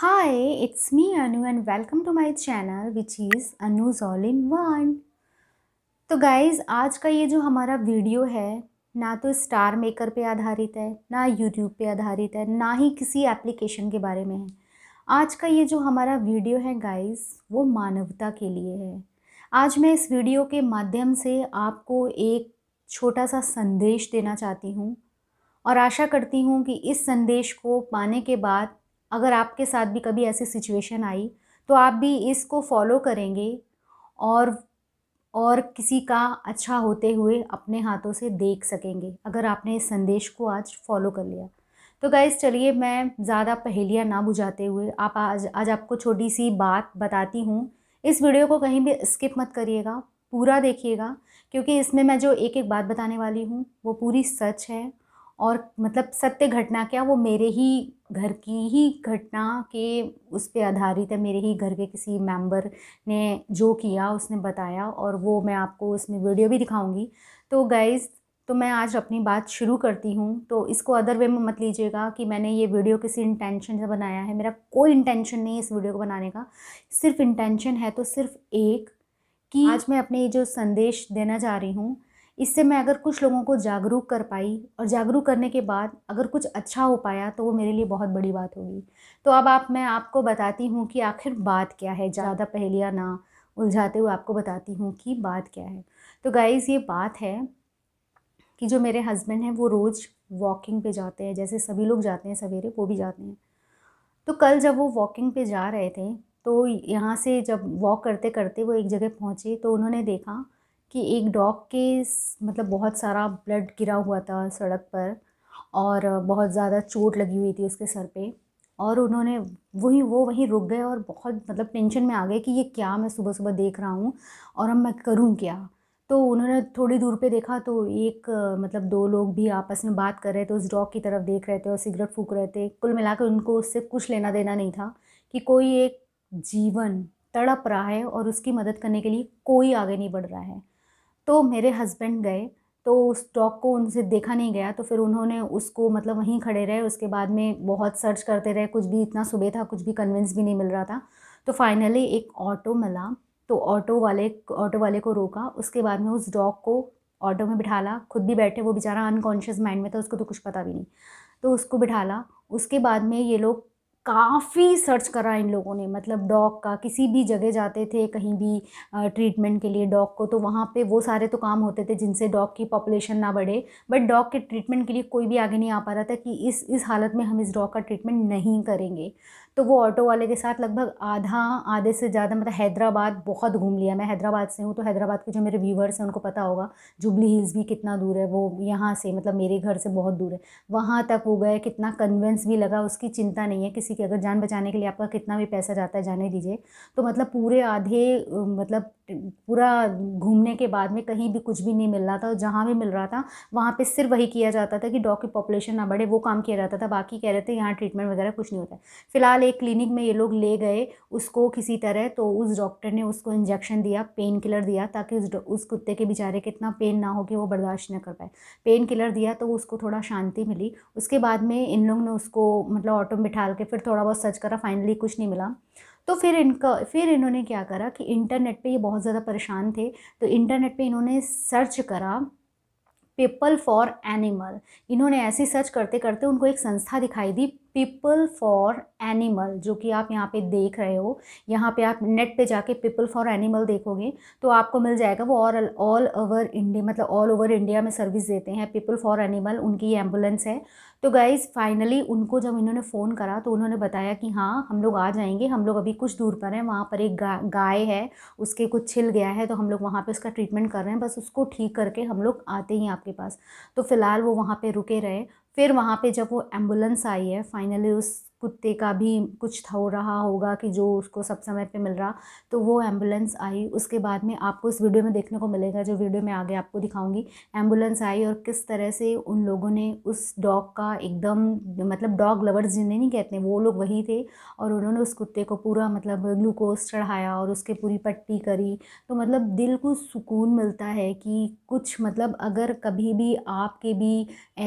Hi, it's me Anu and welcome to my channel which is Anu's All in One. तो guys आज का ये जो हमारा वीडियो है ना तो स्टार मेकर पे आधारित है ना यूट्यूब पे आधारित है ना ही किसी एप्लीकेशन के बारे में है आज का ये जो हमारा वीडियो है गाइज़ वो मानवता के लिए है आज मैं इस वीडियो के माध्यम से आपको एक छोटा सा संदेश देना चाहती हूँ और आशा करती हूँ कि इस संदेश को पाने के बाद अगर आपके साथ भी कभी ऐसी सिचुएशन आई तो आप भी इसको फॉलो करेंगे और और किसी का अच्छा होते हुए अपने हाथों से देख सकेंगे अगर आपने इस संदेश को आज फॉलो कर लिया तो गाइज चलिए मैं ज़्यादा पहेलियाँ ना बुझाते हुए आप आज आज आपको छोटी सी बात बताती हूँ इस वीडियो को कहीं भी स्किप मत करिएगा पूरा देखिएगा क्योंकि इसमें मैं जो एक एक बात बताने वाली हूँ वो पूरी सच है और मतलब सत्य घटना क्या वो मेरे ही घर की ही घटना के उस पर आधारित है मेरे ही घर के किसी मेंबर ने जो किया उसने बताया और वो मैं आपको उसमें वीडियो भी दिखाऊंगी तो गाइज़ तो मैं आज अपनी बात शुरू करती हूँ तो इसको अदर वे में मत लीजिएगा कि मैंने ये वीडियो किसी इंटेंशन से बनाया है मेरा कोई इंटेंशन नहीं है इस वीडियो को बनाने का सिर्फ इंटेंशन है तो सिर्फ एक कि आज मैं अपने जो संदेश देना जा रही हूँ इससे मैं अगर कुछ लोगों को जागरूक कर पाई और जागरूक करने के बाद अगर कुछ अच्छा हो पाया तो वो मेरे लिए बहुत बड़ी बात होगी तो अब आप मैं आपको बताती हूँ कि आखिर बात क्या है ज़्यादा पहलिया ना उलझाते हुए आपको बताती हूँ कि बात क्या है तो गाइज़ ये बात है कि जो मेरे हस्बैंड हैं वो रोज़ वॉकिंग पे जाते हैं जैसे सभी लोग जाते हैं सवेरे वो भी जाते हैं तो कल जब वो वॉकिंग पे जा रहे थे तो यहाँ से जब वॉक करते करते वो एक जगह पहुँचे तो उन्होंने देखा कि एक डॉग के मतलब बहुत सारा ब्लड गिरा हुआ था सड़क पर और बहुत ज़्यादा चोट लगी हुई थी उसके सर पे और उन्होंने वही वो वहीं रुक गए और बहुत मतलब टेंशन में आ गए कि ये क्या मैं सुबह सुबह देख रहा हूँ और अब मैं करूँ क्या तो उन्होंने थोड़ी दूर पे देखा तो एक मतलब दो लोग भी आपस में बात कर रहे थे उस डॉग की तरफ देख रहे थे और सिगरेट फूक रहे थे कुल मिलाकर उनको उससे कुछ लेना देना नहीं था कि कोई एक जीवन तड़प रहा है और उसकी मदद करने के लिए कोई आगे नहीं बढ़ रहा है तो मेरे हस्बैंड गए तो उस डॉग को उनसे देखा नहीं गया तो फिर उन्होंने उसको मतलब वहीं खड़े रहे उसके बाद में बहुत सर्च करते रहे कुछ भी इतना सुबह था कुछ भी कन्विंस भी नहीं मिल रहा था तो फाइनली एक ऑटो मिला तो ऑटो वाले ऑटो वाले को रोका उसके बाद में उस डॉग को ऑटो में बिठाला खुद भी बैठे वो बेचारा अनकॉन्शियस माइंड में था उसको तो कुछ पता भी नहीं तो उसको बिठाला उसके बाद में ये लोग काफ़ी सर्च करा इन लोगों ने मतलब डॉग का किसी भी जगह जाते थे कहीं भी ट्रीटमेंट के लिए डॉग को तो वहाँ पे वो सारे तो काम होते थे जिनसे डॉग की पॉपुलेशन ना बढ़े बट डॉग के ट्रीटमेंट के लिए कोई भी आगे नहीं आ पा रहा था कि इस इस हालत में हम इस डॉग का ट्रीटमेंट नहीं करेंगे तो वो ऑटो वाले के साथ लगभग आधा आधे से ज़्यादा मतलब हैदराबाद बहुत घूम लिया मैं हैदराबाद से हूँ तो हैदराबाद के जो मेरे व्यूवर्स हैं उनको पता होगा जुबली हिल्स भी कितना दूर है वो यहाँ से मतलब मेरे घर से बहुत दूर है वहाँ तक वो गए कितना कन्वेंस भी लगा उसकी चिंता नहीं है किसी की अगर जान बचाने के लिए आपका कितना भी पैसा जाता है जाने दीजिए तो मतलब पूरे आधे मतलब पूरा घूमने के बाद में कहीं भी कुछ भी नहीं मिल रहा था और जहाँ भी मिल रहा था वहाँ पे सिर्फ वही किया जाता था कि डॉग की पॉपुलेशन ना बढ़े वो काम किया जाता था बाकी कह रहे थे यहाँ ट्रीटमेंट वगैरह कुछ नहीं होता है फिलहाल एक क्लिनिक में ये लोग ले गए उसको किसी तरह तो उस डॉक्टर ने उसको इंजेक्शन दिया पेन किलर दिया ताकि उस उस कुत्ते के बेचारे के इतना पेन ना हो कि वो बर्दाश्त न कर पाए पेन किलर दिया तो उसको थोड़ा शांति मिली उसके बाद में इन लोग ने उसको मतलब ऑटो में बिठा के फिर थोड़ा बहुत सर्च करा फाइनली कुछ नहीं मिला तो फिर इनका फिर इन्होंने क्या करा कि इंटरनेट पे ये बहुत ज़्यादा परेशान थे तो इंटरनेट पे इन्होंने सर्च करा पीपल फॉर एनिमल इन्होंने ऐसी सर्च करते करते उनको एक संस्था दिखाई दी पीपल फॉर एनिमल जो कि आप यहाँ पे देख रहे हो यहाँ पे आप नेट पे जाके पीपल फॉर एनिमल देखोगे तो आपको मिल जाएगा वो और ऑल ओवर इंडिया मतलब ऑल ओवर इंडिया में सर्विस देते हैं पीपल फॉर एनिमल उनकी एम्बुलेंस है तो गाइज़ फाइनली उनको जब इन्होंने फ़ोन करा तो उन्होंने बताया कि हाँ हम लोग आ जाएंगे हम लोग अभी कुछ दूर पर हैं वहाँ पर एक गा, गाय है उसके कुछ छिल गया है तो हम लोग वहाँ पे उसका ट्रीटमेंट कर रहे हैं बस उसको ठीक करके हम लोग आते ही आपके पास तो फ़िलहाल वो वहाँ पे रुके रहे फिर वहाँ पे जब वो एम्बुलेंस आई है फाइनली उस कुत्ते का भी कुछ हो रहा होगा कि जो उसको सब समय पे मिल रहा तो वो एम्बुलेंस आई उसके बाद में आपको इस वीडियो में देखने को मिलेगा जो वीडियो में आगे आपको दिखाऊंगी एम्बुलेंस आई और किस तरह से उन लोगों ने उस डॉग का एकदम मतलब डॉग लवर्स जिन्हें नहीं कहते वो लोग वही थे और उन्होंने उस कुत्ते को पूरा मतलब ग्लूकोज चढ़ाया और उसके पूरी पट्टी करी तो मतलब दिल को सुकून मिलता है कि कुछ मतलब अगर कभी भी आपके भी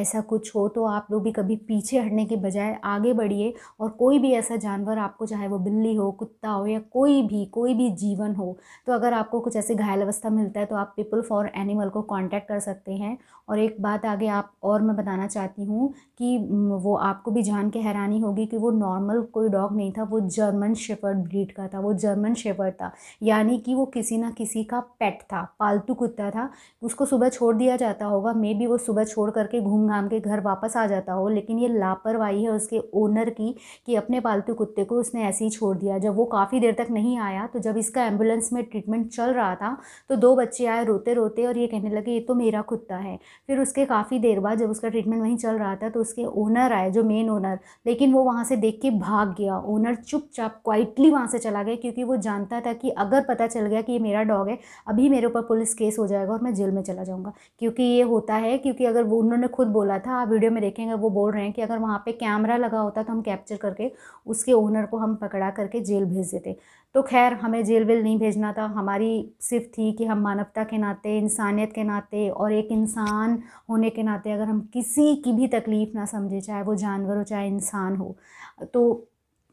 ऐसा कुछ हो तो आप लोग भी कभी पीछे हटने के बजाय आगे बढ़िए और कोई भी ऐसा जानवर आपको चाहे वो बिल्ली हो कुत्ता हो या कोई भी कोई भी जीवन हो तो अगर आपको कुछ ऐसे घायल अवस्था मिलता है तो आप पीपल फॉर एनिमल को कॉन्टैक्ट कर सकते हैं और एक बात आगे आप और मैं बताना चाहती हूँ कि वो आपको भी जान के हैरानी होगी कि वो नॉर्मल कोई डॉग नहीं था वो जर्मन शेफर्ड ब्रीड का था वो जर्मन शेफर्ड था यानी कि वो किसी ना किसी का पेट था पालतू कुत्ता था उसको सुबह छोड़ दिया जाता होगा मे बी वो सुबह छोड़ करके घूम घाम के घर वापस आ जाता हो लेकिन ये लापरवाही है उसके ओनर की थी कि अपने पालतू कुत्ते को उसने ऐसे ही छोड़ दिया जब वो काफ़ी देर तक नहीं आया तो जब इसका एम्बुलेंस में ट्रीटमेंट चल रहा था तो दो बच्चे आए रोते रोते और ये कहने लगे ये तो मेरा कुत्ता है फिर उसके काफ़ी देर बाद जब उसका ट्रीटमेंट वहीं चल रहा था तो उसके ओनर आए जो मेन ओनर लेकिन वो वहाँ से देख के भाग गया ओनर चुपचाप क्वाइटली वहाँ से चला गया क्योंकि वो जानता था कि अगर पता चल गया कि ये मेरा डॉग है अभी मेरे ऊपर पुलिस केस हो जाएगा और मैं जेल में चला जाऊँगा क्योंकि ये होता है क्योंकि अगर वो उन्होंने खुद बोला था आप वीडियो में देखेंगे वो बोल रहे हैं कि अगर वहाँ पर कैमरा लगा होता तो हम कैप कैप्चर करके उसके ओनर को हम पकड़ा करके जेल भेज देते तो खैर हमें जेल वेल नहीं भेजना था हमारी सिर्फ थी कि हम मानवता के नाते इंसानियत के नाते और एक इंसान होने के नाते अगर हम किसी की भी तकलीफ़ ना समझे चाहे वो जानवर हो चाहे इंसान हो तो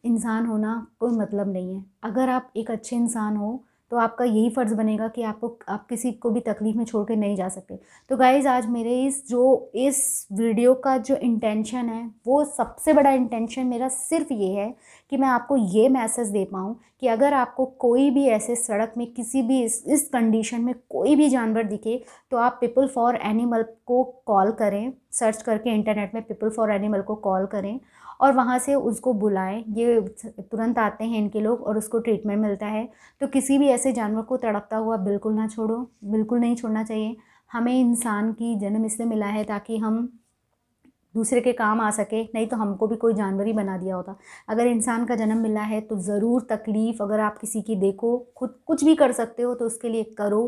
इंसान होना कोई मतलब नहीं है अगर आप एक अच्छे इंसान हो तो आपका यही फ़र्ज़ बनेगा कि आपको आप किसी को भी तकलीफ़ में छोड़ के नहीं जा सकते तो गाइज़ आज मेरे इस जो इस वीडियो का जो इंटेंशन है वो सबसे बड़ा इंटेंशन मेरा सिर्फ ये है कि मैं आपको ये मैसेज दे पाऊँ कि अगर आपको कोई भी ऐसे सड़क में किसी भी इस इस कंडीशन में कोई भी जानवर दिखे तो आप पीपल फॉर एनिमल को कॉल करें सर्च करके इंटरनेट में पीपल फॉर एनिमल को कॉल करें और वहाँ से उसको बुलाएं ये तुरंत आते हैं इनके लोग और उसको ट्रीटमेंट मिलता है तो किसी भी ऐसे जानवर को तड़पता हुआ बिल्कुल ना छोड़ो बिल्कुल नहीं छोड़ना चाहिए हमें इंसान की जन्म इसलिए मिला है ताकि हम दूसरे के काम आ सके नहीं तो हमको भी कोई जानवर ही बना दिया होता अगर इंसान का जन्म मिला है तो ज़रूर तकलीफ़ अगर आप किसी की देखो खुद कुछ भी कर सकते हो तो उसके लिए करो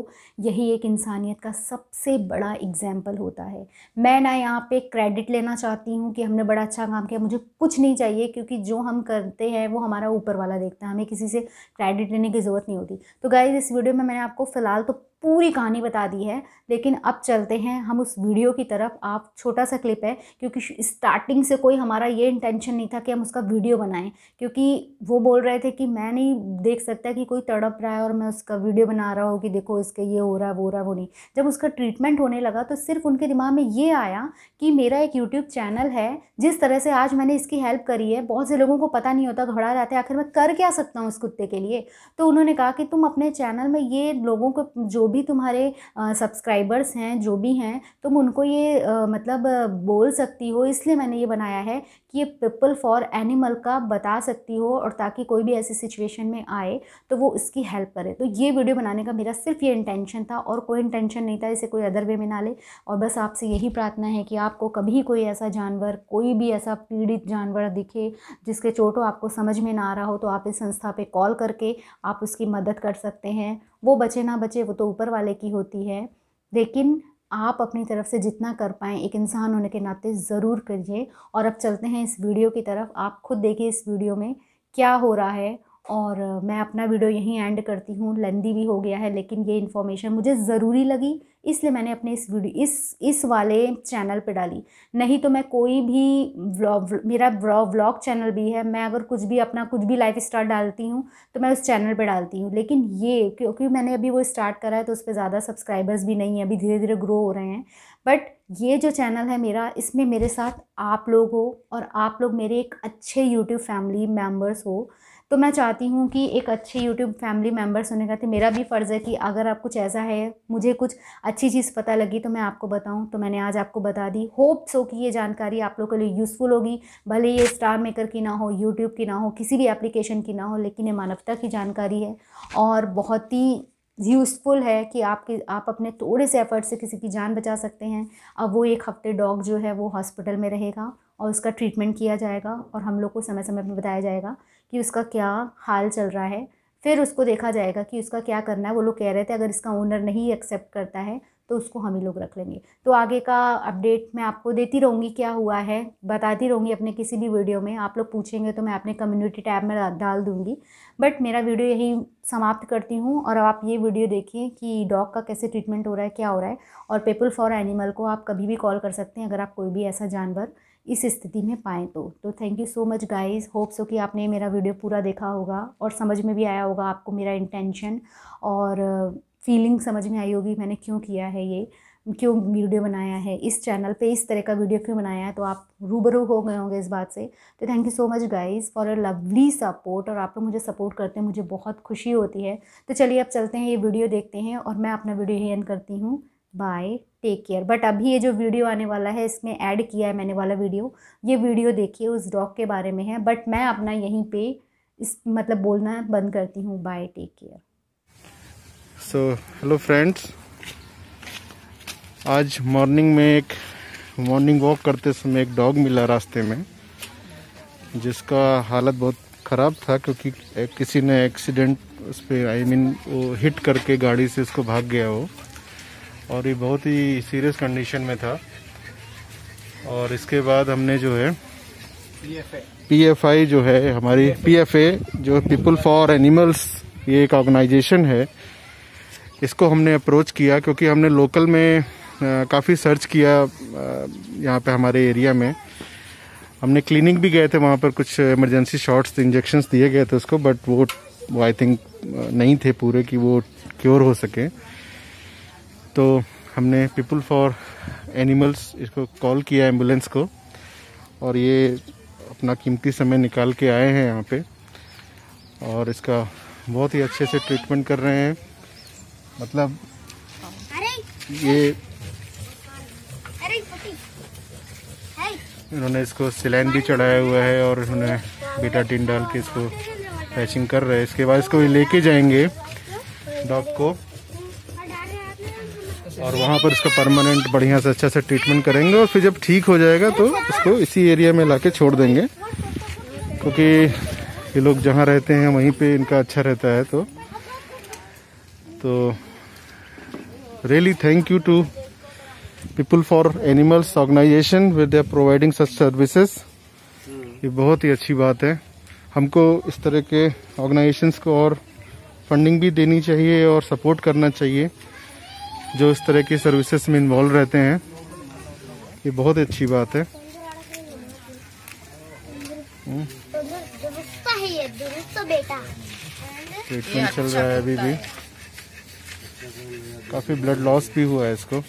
यही एक इंसानियत का सबसे बड़ा एग्जाम्पल होता है मैं ना यहाँ पे क्रेडिट लेना चाहती हूँ कि हमने बड़ा अच्छा काम किया मुझे कुछ नहीं चाहिए क्योंकि जो हम करते हैं वो हमारा ऊपर वाला देखता है हमें किसी से क्रेडिट लेने की ज़रूरत नहीं होती तो गाइज इस वीडियो में मैंने आपको फ़िलहाल तो पूरी कहानी बता दी है लेकिन अब चलते हैं हम उस वीडियो की तरफ आप छोटा सा क्लिप है क्योंकि स्टार्टिंग से कोई हमारा ये इंटेंशन नहीं था कि हम उसका वीडियो बनाएं क्योंकि वो बोल रहे थे कि मैं नहीं देख सकता कि कोई तड़प रहा है और मैं उसका वीडियो बना रहा हूँ कि देखो इसके ये हो रहा है वो रहा वो नहीं जब उसका ट्रीटमेंट होने लगा तो सिर्फ उनके दिमाग में ये आया कि मेरा एक यूट्यूब चैनल है जिस तरह से आज मैंने इसकी हेल्प करी है बहुत से लोगों को पता नहीं होता घड़ा जाते आखिर मैं कर क्या सकता हूँ उस कुत्ते के लिए तो उन्होंने कहा कि तुम अपने चैनल में ये लोगों को जो भी तुम्हारे सब्सक्राइबर्स हैं जो भी हैं तुम उनको ये मतलब बोल सकती हो इसलिए मैंने ये बनाया है कि ये पीपल फॉर एनिमल का बता सकती हो और ताकि कोई भी ऐसी सिचुएशन में आए तो वो उसकी हेल्प करे तो ये वीडियो बनाने का मेरा सिर्फ ये इंटेंशन था और कोई इंटेंशन नहीं था इसे कोई अदर वे में ना ले और बस आपसे यही प्रार्थना है कि आपको कभी कोई ऐसा जानवर कोई भी ऐसा पीड़ित जानवर दिखे जिसके चोटों आपको समझ में ना आ रहा हो तो आप इस संस्था पर कॉल करके आप उसकी मदद कर सकते हैं वो बचे ना बचे वो तो ऊपर वाले की होती है लेकिन आप अपनी तरफ से जितना कर पाएँ एक इंसान होने के नाते ज़रूर करिए और अब चलते हैं इस वीडियो की तरफ आप खुद देखिए इस वीडियो में क्या हो रहा है और मैं अपना वीडियो यहीं एंड करती हूँ लेंदी भी हो गया है लेकिन ये इन्फॉर्मेशन मुझे ज़रूरी लगी इसलिए मैंने अपने इस वीडियो इस इस वाले चैनल पे डाली नहीं तो मैं कोई भी व्लॉग मेरा व्लॉग चैनल भी है मैं अगर कुछ भी अपना कुछ भी लाइफ स्टार डालती हूँ तो मैं उस चैनल पे डालती हूँ लेकिन ये क्योंकि मैंने अभी वो स्टार्ट करा है तो उस पर ज़्यादा सब्सक्राइबर्स भी नहीं है अभी धीरे धीरे ग्रो हो रहे हैं बट ये जो चैनल है मेरा इसमें मेरे साथ आप लोग हो और आप लोग मेरे एक अच्छे यूट्यूब फैमिली मेम्बर्स हो तो मैं चाहती हूँ कि एक अच्छे यूट्यूब फैमिली मेम्बर्स होने का थे मेरा भी फ़र्ज़ है कि अगर आप कुछ ऐसा है मुझे कुछ अच्छी चीज़ पता लगी तो मैं आपको बताऊँ तो मैंने आज आपको बता दी होप सो कि ये जानकारी आप लोग के लिए यूज़फुल होगी भले ये स्टार मेकर की ना हो यूट्यूब की ना हो किसी भी एप्लीकेशन की ना हो लेकिन ये मानवता की जानकारी है और बहुत ही यूज़फुल है कि आपके आप अपने थोड़े से एफर्ट से किसी की जान बचा सकते हैं अब वो एक हफ्ते डॉग जो है वो हॉस्पिटल में रहेगा और उसका ट्रीटमेंट किया जाएगा और हम लोग को समय समय पर बताया जाएगा कि उसका क्या हाल चल रहा है फिर उसको देखा जाएगा कि उसका क्या करना है वो लोग कह रहे थे अगर इसका ओनर नहीं एक्सेप्ट करता है तो उसको हम ही लोग रख लेंगे तो आगे का अपडेट मैं आपको देती रहूँगी क्या हुआ है बताती रहूँगी अपने किसी भी वीडियो में आप लोग पूछेंगे तो मैं अपने कम्युनिटी टैब में डाल दूँगी बट मेरा वीडियो यही समाप्त करती हूँ और आप ये वीडियो देखिए कि डॉग का कैसे ट्रीटमेंट हो रहा है क्या हो रहा है और पेपल फॉर एनिमल को आप कभी भी कॉल कर सकते हैं अगर आप कोई भी ऐसा जानवर इस स्थिति में पाएँ तो तो thank you so much guys hope so कि आपने मेरा वीडियो पूरा देखा होगा और समझ में भी आया होगा आपको मेरा इंटेंशन और फीलिंग समझ में आई होगी मैंने क्यों किया है ये क्यों वीडियो बनाया है इस चैनल पे इस तरह का वीडियो क्यों बनाया है तो आप रूबरू हो गए होंगे इस बात से तो thank you so much guys for a lovely support और आप लोग मुझे सपोर्ट करते हैं मुझे बहुत खुशी होती है तो चलिए अब चलते हैं ये वीडियो देखते हैं और मैं अपना वीडियो ही एंड करती हूँ बाय टेक केयर बट अभी ये जो वीडियो आने वाला है इसमें ऐड किया है मैंने वाला वीडियो ये वीडियो देखिए उस डॉग के बारे में है बट मैं अपना यहीं पे इस मतलब बोलना बंद करती हूँ bye take care so hello friends आज मॉर्निंग में एक मॉर्निंग वॉक करते समय एक डॉग मिला रास्ते में जिसका हालत बहुत ख़राब था क्योंकि किसी ने एक्सीडेंट उस पर आई मीन वो हिट करके गाड़ी से उसको भाग गया वो और ये बहुत ही सीरियस कंडीशन में था और इसके बाद हमने जो है पी एफ आई जो है हमारी पी एफ ए जो पीपल फॉर एनिमल्स ये एक ऑर्गेनाइजेशन है इसको हमने अप्रोच किया क्योंकि हमने लोकल में काफ़ी सर्च किया यहाँ पे हमारे एरिया में हमने क्लिनिक भी गए थे वहाँ पर कुछ इमरजेंसी शॉट्स इंजेक्शंस दिए गए थे उसको बट वो आई थिंक नहीं थे पूरे कि वो क्योर हो सके तो हमने पीपल फॉर एनिमल्स इसको कॉल किया एम्बुलेंस को और ये अपना कीमती समय निकाल के आए हैं यहाँ पे और इसका बहुत ही अच्छे से ट्रीटमेंट कर रहे हैं मतलब ये इन्होंने इसको सिलैन भी चढ़ाया हुआ है और इन्होंने बेटा टीन डाल के इसको पैचिंग कर रहे हैं इसके बाद इसको लेके जाएंगे डॉग को और वहाँ पर इसका परमानेंट बढ़िया से अच्छा से ट्रीटमेंट करेंगे और फिर जब ठीक हो जाएगा तो इसको इसी एरिया में ला छोड़ देंगे क्योंकि ये लोग जहाँ रहते हैं वहीं पे इनका अच्छा रहता है तो तो really thank you to people for animals organisation with are providing such services ये बहुत ही अच्छी बात है हमको इस तरह के ऑर्गेनाइजेशंस को और फंडिंग भी देनी चाहिए और सपोर्ट करना चाहिए जो इस तरह की सर्विसेज में इन्वॉल्व रहते हैं ये बहुत अच्छी बात है हम्म। तो तो ट्रीटमेंट चल रहा है अभी भी काफ़ी ब्लड लॉस भी हुआ है इसको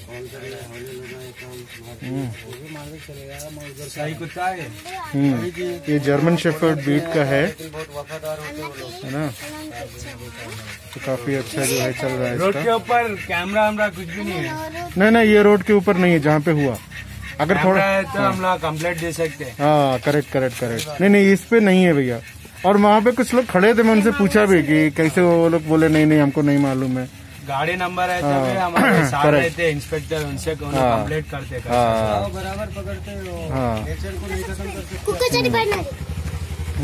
हम्म। हम्म। ये जर्मन शेफर्ड बीट का है है ना तो काफ़ी अच्छा जो है चल रहा है रोड के ऊपर कैमरा हमरा कुछ भी नहीं है नहीं नहीं ये रोड के ऊपर नहीं है जहाँ पे हुआ अगर थोड़ा है तो हम लोग कम्प्लेट दे सकते हैं हाँ करेक्ट करेक्ट करेक्ट नहीं नहीं इस पे नहीं है भैया और वहाँ पे कुछ लोग खड़े थे मैं उनसे पूछा भी कि कैसे वो लोग बोले नहीं नहीं हमको नहीं मालूम है गाड़ी नंबर है तभी हाँ। हमारे साथ रहते इंस्पेक्टर उनसे कंप्लेंट हाँ। करते हाँ। बराबर पकड़ते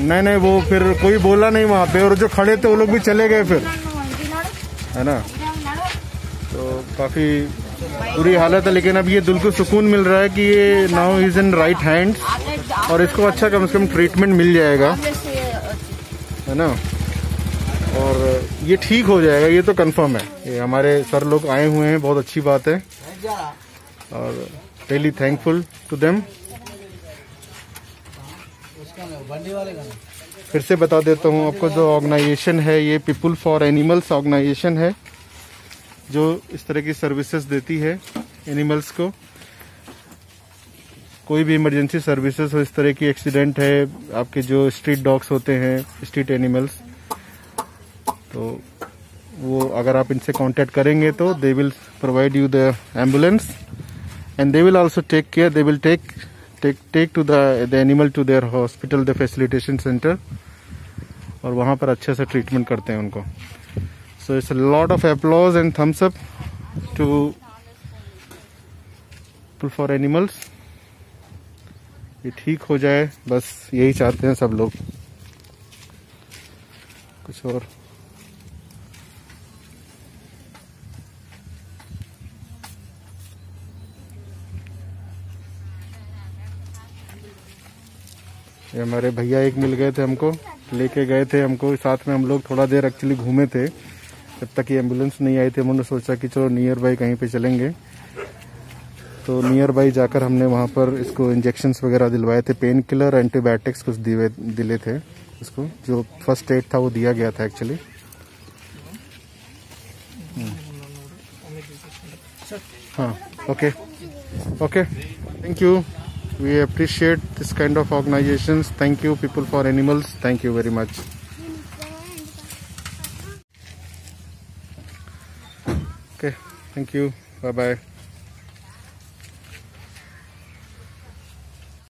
नहीं नहीं वो फिर कोई बोला नहीं वहाँ पे और जो खड़े थे वो लोग भी चले गए फिर है ना तो काफी बुरी हालत है लेकिन अब ये दिल को सुकून मिल रहा है कि ये now is in right hand और इसको अच्छा कम से कम ट्रीटमेंट मिल जाएगा है ना और ये ठीक हो जाएगा ये तो कंफर्म है ये हमारे सर लोग आए हुए हैं बहुत अच्छी बात है और रेली थैंकफुल टू देम फिर से बता देता हूँ आपको जो ऑर्गेनाइजेशन है ये पीपुल फॉर एनिमल्स ऑर्गेनाइजेशन है जो इस तरह की सर्विसेज देती है एनिमल्स को कोई भी इमरजेंसी सर्विसेज हो इस तरह की एक्सीडेंट है आपके जो स्ट्रीट डॉग्स होते हैं स्ट्रीट एनिमल्स तो वो अगर आप इनसे कांटेक्ट करेंगे तो they will provide you the ambulance and they will also take care they will take take take to the animal to their hospital the facilitation centre और वहाँ पर अच्छे से ट्रीटमेंट करते हैं उनको so it's lot of applause and thumbs up to for animals ये ठीक हो जाए बस यही चाहते हैं सब लोग कुछ और ये हमारे भैया एक मिल गए थे हमको लेके गए थे हमको साथ में हम लोग थोड़ा देर एक्चुअली घूमे थे जब तक ये एम्बुलेंस नहीं आई थी हमने सोचा कि चलो नियर बाई कहीं पे चलेंगे तो नियर बाई जाकर हमने वहाँ पर इसको इंजेक्शन वगैरह दिलवाए थे पेन किलर एंटीबायोटिक्स कुछ दिवे दिले थे इसको जो फर्स्ट एड था वो दिया गया था एक्चुअली हाँ okay okay thank you we appreciate this kind of organizations thank you people for animals thank you very much okay thank you bye bye